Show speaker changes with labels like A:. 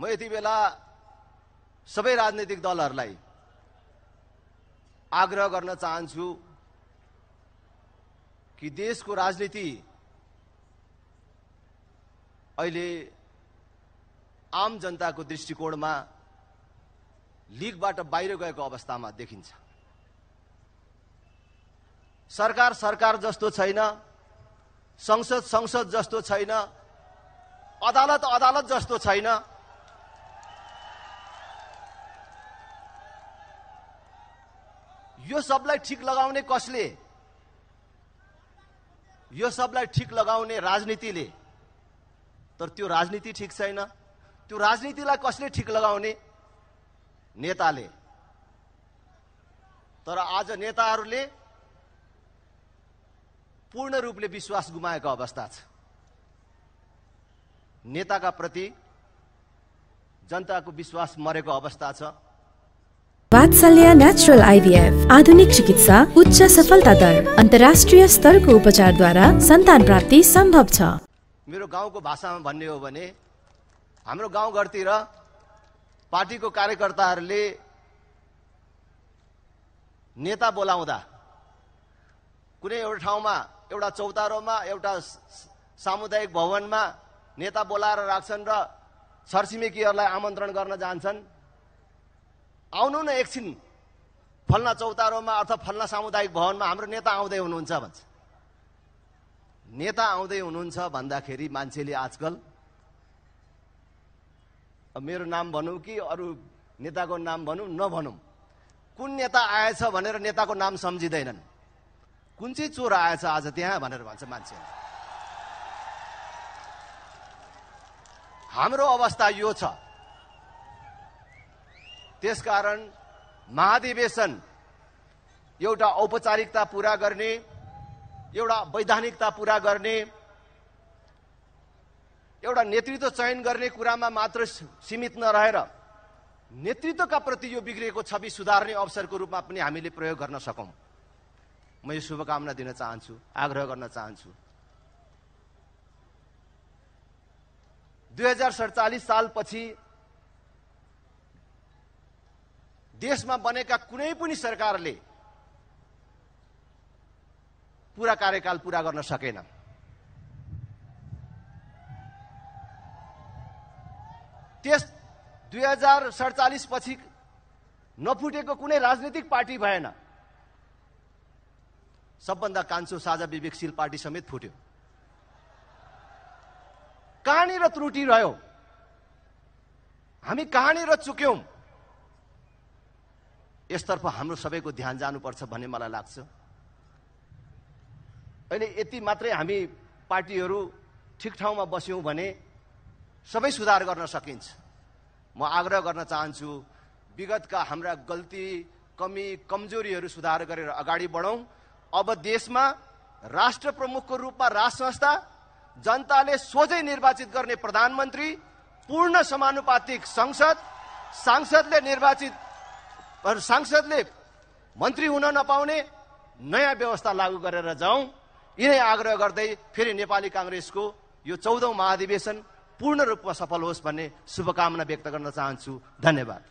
A: म यति बेला सबै राजनैतिक दलहरूलाई आग्रह गर्न चाहन्छु कि देशको राजनीति अहिले आम जनताको दृष्टिकोणमा लिगबाट बाहिर गएको अवस्थामा देखिन्छ सरकार सरकार जस्तो छैन संसद संसद जस्तो छैन अदालत अदालत जस्तो छैन यो सबलाई ठिक लगाउने कसले यो सबलाई ठिक लगाउने राजनीतिले तर त्यो राजनीति ठिक छैन त्यो राजनीतिलाई कसले ठिक लगाउने नेताले तर आज नेताहरूले पूर्ण रूपले विश्वास गुमाएको अवस्था छ नेताका प्रति जनताको विश्वास मरेको अवस्था छ वात्सल्य नेचुरल आइभीएफ आधुनिक चिकित्सा उच्च सफलता दर अन्तर्राष्ट्रिय स्तरको उपचारद्वारा सन्तान प्राप्ति सम्भव छ मेरो गाउँको भाषामा भन्ने हो भने हाम्रो गाउँघरतिर पार्टीको कार्यकर्ताहरूले नेता बोलाउँदा कुनै एउटा ठाउँमा एउटा चौतारोमा एउटा सामुदायिक भवनमा नेता बोलाएर राख्छन् र छरछिमेकीहरूलाई आमन्त्रण गर्न जान्छन् आउनु न एकछिन फल्ना चौतारोमा अथवा फल्ना सामुदायिक भवनमा हाम्रो नेता आउँदै हुनुहुन्छ भन्छ नेता आउँदै हुनुहुन्छ भन्दाखेरि मान्छेले आजकल मेरो नाम भनौँ कि अरू नेताको नाम भनौँ नभनौँ कुन नेता आएछ भनेर नेताको नाम सम्झिँदैनन् कुन चाहिँ चोर आएछ आज त्यहाँ भनेर भन्छ मान्छे हाम्रो अवस्था यो छ त्यसकारण महाधिवेशन एउटा औपचारिकता पुरा गर्ने एउटा वैधानिकता पुरा गर्ने एउटा नेतृत्व चयन गर्ने कुरामा मात्र सीमित नरहेर नेतृत्वका प्रति यो बिग्रिएको छवि सुधार्ने अवसरको रूपमा पनि हामीले प्रयोग गर्न सकौँ म यो शुभकामना दिन चाहन्छु आग्रह गर्न चाहन्छु दुई हजार सडचालिस सालपछि देशमा बनेका कुनै पनि सरकारले पुरा कार्यकाल पुरा गर्न सकेन त्यस दुई हजार सडचालिस पछि नफुटेको कुनै राजनीतिक पार्टी भएन सबभन्दा कान्छो साझा विवेकशील पार्टी समेत फुट्यो कहाँनिर त्रुटि रह्यो हामी कहाँनिर चुक्यौँ यसतर्फ हाम्रो सबैको ध्यान जानुपर्छ भन्ने मलाई लाग्छ अहिले यति मात्रै हामी पार्टीहरू ठिक ठाउँमा बस्यौँ भने सबै सुधार गर्न सकिन्छ म आग्रह गर्न चाहन्छु विगतका हाम्रा गल्ती कमी कमजोरीहरू सुधार गरेर अगाडि बढौँ अब देशमा राष्ट्र प्रमुखको रूपमा राज संस्था जनताले सोझै निर्वाचित गर्ने प्रधानमन्त्री पूर्ण समानुपातिक संसद सांसदले निर्वाचित सांसदले मन्त्री हुन नपाउने नयाँ व्यवस्था लागू गरेर जाउँ यिनै आग्रह गर्दै फेरि नेपाली काङ्ग्रेसको यो चौधौँ महाधिवेशन पूर्ण रूपमा सफल होस् भन्ने शुभकामना व्यक्त गर्न चाहन्छु धन्यवाद